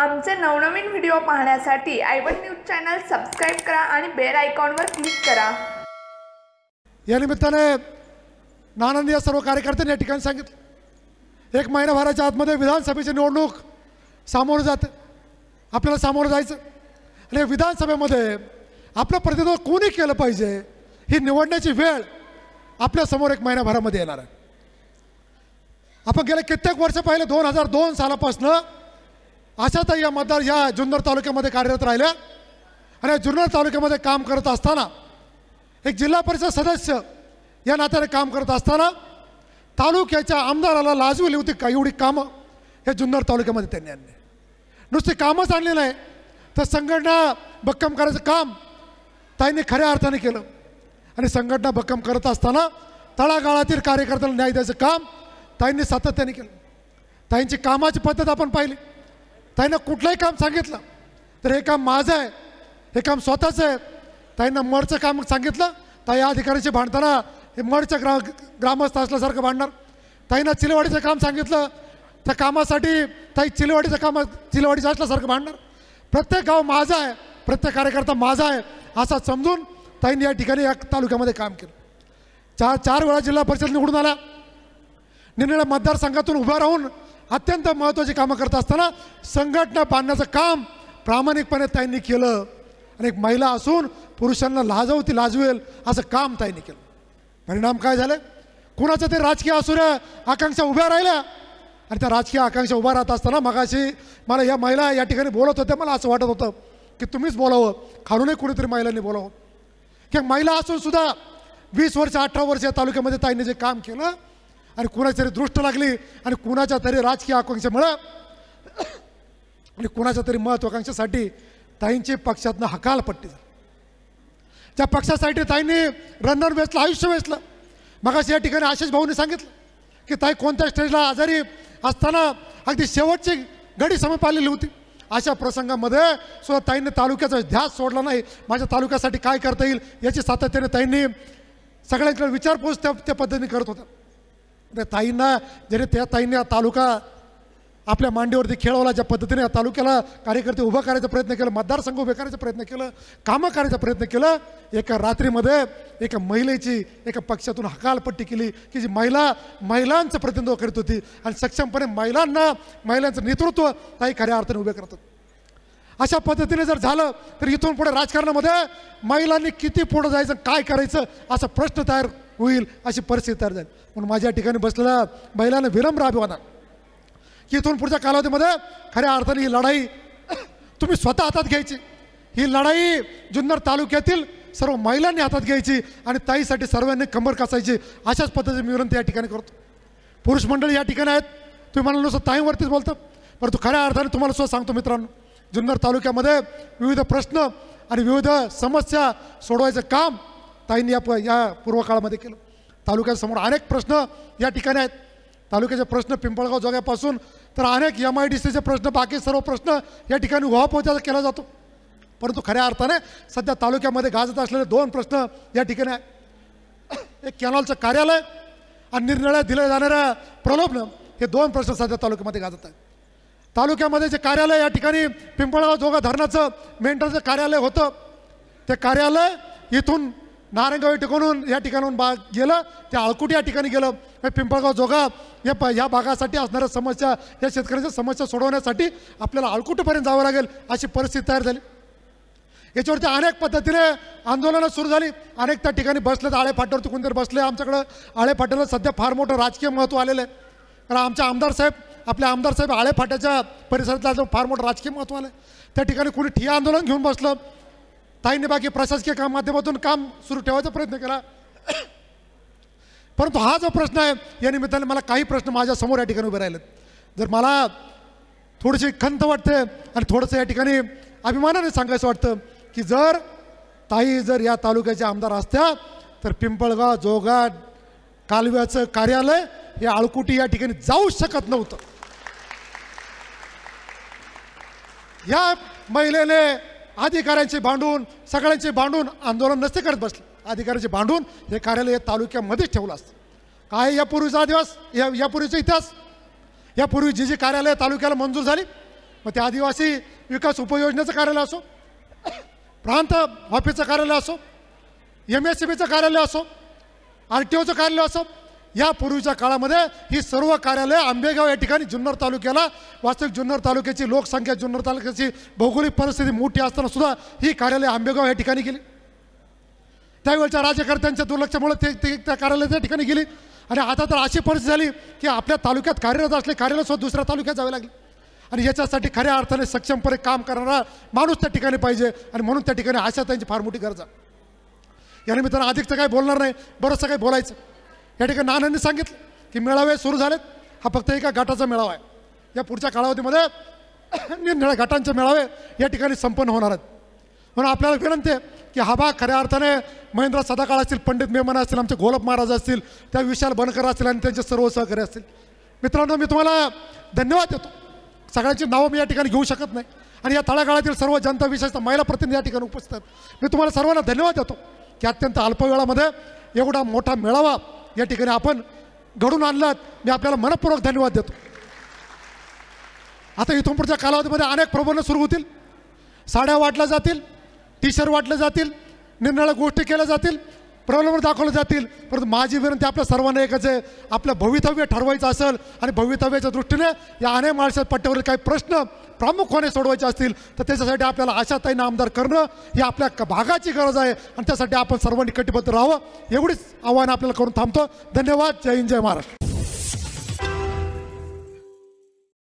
आमचे नवनवीन व्हिडिओ पाहण्यासाठी आयवन न्यूज चॅनल सबस्क्राईब करा आणि बेल आयकॉनवर क्लिक करा या निमित्ताने नानंदी या सर्व कार्यकर्त्यांनी या ठिकाणी सांगितलं एक महिनाभराच्या आतमध्ये विधानसभेची निवडणूक सामोरं जाते आपल्याला सामोरं जायचं आणि विधानसभेमध्ये आपलं प्रतिनिधित्व कोणी केलं पाहिजे ही निवडण्याची वेळ आपल्यासमोर एक महिनाभरामध्ये येणार आहे आपण गेले कित्येक वर्ष पहिले दोन हजार दोन सालापासनं आशाताई या मतदार या जुन्नर तालुक्यामध्ये कार्यरत राहिल्या आणि या जुन्नर तालुक्यामध्ये काम करत असताना एक जिल्हा परिषद सदस्य या नात्याने काम करत असताना तालुक्याच्या आमदाराला लाजवली होती का एवढी कामं हे जुन्नर तालुक्यामध्ये त्यांनी आणली नुसती कामच आणली नाही तर संघटना भक्कम करायचं काम ताईंनी खऱ्या अर्थाने केलं आणि संघटना भक्कम करत असताना तळागाळातील कार्यकर्त्यांना न्याय द्यायचं काम ताईंनी सातत्याने केलं ताईंची कामाची पद्धत आपण पाहिली ताईंना कुठलंही काम सांगितलं तर हे काम माझं आहे हे काम स्वतःचं आहे ताईंना मडचं काम सांगितलं ताई अधिकाऱ्याशी भांडताना हे मडचं ग्रा ग्रामस्थ असल्यासारखं भांडणार ताईंना चिलवाडीचं काम सांगितलं त्या कामासाठी ताई चिलवाडीचं काम चिलवाडीचं असल्यासारखं भांडणार प्रत्येक गाव माझं आहे प्रत्येक कार्यकर्ता माझा आहे असा समजून ताईंनी या ठिकाणी या तालुक्यामध्ये काम केलं चार चार वेळा जिल्हा परिषद निवडून आला निर्णय मतदारसंघातून उभा राहून अत्यंत महत्त्वाची कामं करत असताना संघटना बांधण्याचं काम प्रामाणिकपणे त्यांनी केलं आणि एक महिला असून पुरुषांना लाजवती लाजवेल असं काम त्यांनी केलं परिणाम काय झाले कुणाचं ते राजकीय असुऱ्या आकांक्षा उभ्या राहिल्या आणि त्या राजकीय आकांक्षा उभ्या राहत असताना मगाशी मला या महिला या ठिकाणी बोलत होत्या मला असं वाटत होतं की तुम्हीच बोलावं खालूनही कुणीतरी महिलांनी बोलावं किंवा महिला असून सुद्धा वीस वर्ष अठरा वर्ष या तालुक्यामध्ये ताईने जे काम केलं आणि कुणाची तरी दृष्ट लागली आणि कुणाच्या तरी राजकीय आकांक्षेमुळं आणि कुणाच्या तरी महत्वाकांक्षेसाठी ताईंची पक्षातनं पट्टी झाली त्या पक्षासाठी ताईंनी रनर वेचलं आयुष्य वेचलं मगास या ठिकाणी आशिष भाऊने सांगितलं की ताई कोणत्या स्टेजला आजारी असताना अगदी शेवटची घडी समोर आलेली होती अशा प्रसंगामध्ये सुद्धा ताईंनी तालुक्याचा ध्यास सोडला नाही माझ्या तालुक्यासाठी काय करता येईल याची सातत्याने ताईंनी सगळ्यांकडे विचारपूस त्या त्या पद्धतीने करत होत्या त्या ताईंना जरी त्या ताईंनी हा तालुका आपल्या मांडीवरती खेळवला ज्या पद्धतीने या तालुक्याला कार्यकर्ते उभं करायचा प्रयत्न केला मतदारसंघ उभे करायचा प्रयत्न केला कामं करायचा प्रयत्न केला एका रात्रीमध्ये एका महिलेची एका पक्षातून हकालपट्टी केली की जी महिला महिलांचं प्रतिनिधित्व करीत होती आणि सक्षमपणे महिलांना महिलांचं नेतृत्व काही खऱ्या अर्थाने उभे करतात अशा पद्धतीने जर झालं तर इथून पुढे राजकारणामध्ये महिलांनी किती पुढं जायचं काय करायचं असा प्रश्न तयार होईल अशी परिस्थिती तयार झाली म्हणून माझ्या ठिकाणी बसलेला बैलानं विलंब राबवणार की इथून पुढच्या कालावधीमध्ये खऱ्या अर्थाने ही लढाई तुम्ही स्वतः हातात घ्यायची ही लढाई जुन्नर तालुक्यातील सर्व महिलांनी हातात घ्यायची आणि ताईसाठी सर्वांनी कंबर कसायची अशाच पद्धतीने मी विनंती या ठिकाणी करतो पुरुष मंडळ या ठिकाणी आहेत तुम्ही म्हणाल नुसतं ताईवरतीच बोलतं परंतु खऱ्या अर्थाने तुम्हाला सुद्धा सांगतो मित्रांनो जुन्नर तालुक्यामध्ये विविध प्रश्न आणि विविध समस्या सोडवायचं काम ताईंनी या प या पूर्वकाळामध्ये केलं तालुक्यासमोर अनेक प्रश्न या ठिकाणी आहेत तालुक्याचे प्रश्न पिंपळगाव जोग्यापासून तर अनेक एम आय डी सीचे प्रश्न बाकी सर्व प्रश्न या ठिकाणी उहापोत्याचा केला जातो परंतु खऱ्या अर्थाने सध्या तालुक्यामध्ये गाजत असलेले दोन प्रश्न या ठिकाणी आहे एक कॅनॉलचं कार्यालय आणि निर्णय दिल्या जाणाऱ्या प्रलोभनं हे दोन प्रश्न सध्या तालुक्यामध्ये गाजत आहेत तालुक्यामध्ये जे कार्यालय या ठिकाणी पिंपळगाव जोगा धरणाचं मेंटरचं कार्यालय होतं ते कार्यालय इथून नारायणगाव या ठिकाणून या ठिकाणाहून बा गेलं ते आळकुट या ठिकाणी गेलं पिंपळगाव जोगा या प ह्या भागासाठी असणाऱ्या समस्या या शेतकऱ्यांच्या समस्या सोडवण्यासाठी आपल्याला आळकुटपर्यंत जावं लागेल अशी परिस्थिती तयार झाली याच्यावरती अनेक पद्धतीने आंदोलनं सुरू झाली अनेक त्या ठिकाणी बसलेत आळे फाट्यावरती कोणतरी बसले आमच्याकडं आळे फाट्याला सध्या फार मोठं राजकीय महत्त्व आलेलं आहे कारण आमच्या आमदार साहेब आपले आमदार साहेब आळे फाट्याच्या परिसरातला फार मोठं राजकीय महत्त्व आलं त्या ठिकाणी कुणी ठिया आंदोलन घेऊन बसलं ताईने बाकी प्रशासकीय काम माध्यमातून काम सुरू ठेवायचा प्रयत्न केला परंतु हा जो प्रश्न आहे या निमित्ताने मला काही प्रश्न माझ्या समोर या ठिकाणी उभे राहिलेत जर मला थोडीशी खंत वाटते आणि थोडंसं या ठिकाणी अभिमानाने सांगायचं वाटतं की जर ताई जर या तालुक्याच्या आमदार असत्या तर पिंपळगाव जोगाड कालव्याचं कार्यालय हे आळकुटी या ठिकाणी जाऊ शकत नव्हतं या महिलेने अधिकाऱ्यांचे भांडून सगळ्यांचे भांडून आंदोलन नसते करत बसले अधिकाऱ्यांचे भांडून हे कार्यालय तालुक्यामध्येच ठेवलं असतं काय यापूर्वीचा आदिवास या यापूर्वीचा इतिहास यापूर्वी जी जी कार्यालय तालुक्याला मंजूर झाली मग ते आदिवासी विकास उपयोजनेचं कार्यालय असो प्रांत ऑफिसचं कार्यालय असो एम एस सी बीचं कार्यालय असो आर टी ओचं कार्यालय असो या पूर्वीच्या काळामध्ये ही सर्व कार्यालय आंबेगाव या ठिकाणी जुन्नर तालुक्याला वास्तविक जुन्नर तालुक्याची लोकसंख्या जुन्नर तालुक्याची भौगोलिक परिस्थिती मोठी असताना सुद्धा ही कार्यालय आंबेगाव या ठिकाणी गेली त्यावेळच्या राज्यकर्त्यांच्या दुर्लक्षामुळे ते त्या कार्यालय त्या ठिकाणी गेली आणि आता तर अशी परिस्थिती झाली की आपल्या तालुक्यात कार्यरत असले सुद्धा दुसऱ्या तालुक्यात जावे लागले आणि याच्यासाठी खऱ्या अर्थाने सक्षमपणे काम करणारा माणूस त्या ठिकाणी पाहिजे आणि म्हणून त्या ठिकाणी आशा त्यांची फार मोठी गरज आहे या निमित्तानं अधिकचं काही बोलणार नाही बरंचसं काही बोलायचं या ठिकाणी नानांनी सांगितलं की मेळावे सुरू झालेत हा फक्त एका गाठाचा मेळावा आहे या पुढच्या कालावधीमध्ये निरनिळ्या गाठांचे मेळावे या ठिकाणी संपन्न होणार आहेत म्हणून आपल्याला विनंती आहे की हा भाग खऱ्या अर्थाने महेंद्र सदाकाळ असतील पंडित मेमन असतील आमचे गोलप महाराज असतील त्या विशाल बनकर असतील आणि त्यांचे सर्व सहकारी असतील मित्रांनो मी तुम्हाला धन्यवाद देतो सगळ्यांची नावं मी या ठिकाणी घेऊ शकत नाही आणि या तळागाळातील सर्व जनता विशेषतः महिला प्रतिनिधी या ठिकाणी उपस्थित आहेत मी तुम्हाला सर्वांना धन्यवाद देतो की अत्यंत अल्पवेळामध्ये एवढा मोठा मेळावा या ठिकाणी आपण घडून आणलात मी आपल्याला मनपूर्वक धन्यवाद देतो आता इथून पुढच्या कालावधीमध्ये अनेक प्रबंध सुरू होतील साड्या वाटल्या जातील टी शर्ट वाटल्या जातील निरनिळ्या गोष्टी केल्या जातील प्रॉब्लेम दाखवले जातील परंतु माझी विनंती आपल्या सर्वांना एकच आहे आपलं भवितव्य ठरवायचं असेल आणि भवितव्याच्या दृष्टीने या अनेक महाराष्ट्र पट्ट्यावरील काही प्रश्न प्रामुख्याने सोडवायचे असतील तर त्याच्यासाठी आपल्याला आशाताईंना आमदार करणं ही आपल्या भागाची गरज आहे आणि त्यासाठी आपण सर्वांनी कटिबद्ध राहावं एवढीच आव्हानं आपल्याला करून थांबतो धन्यवाद जय हिंद जय महाराष्ट्र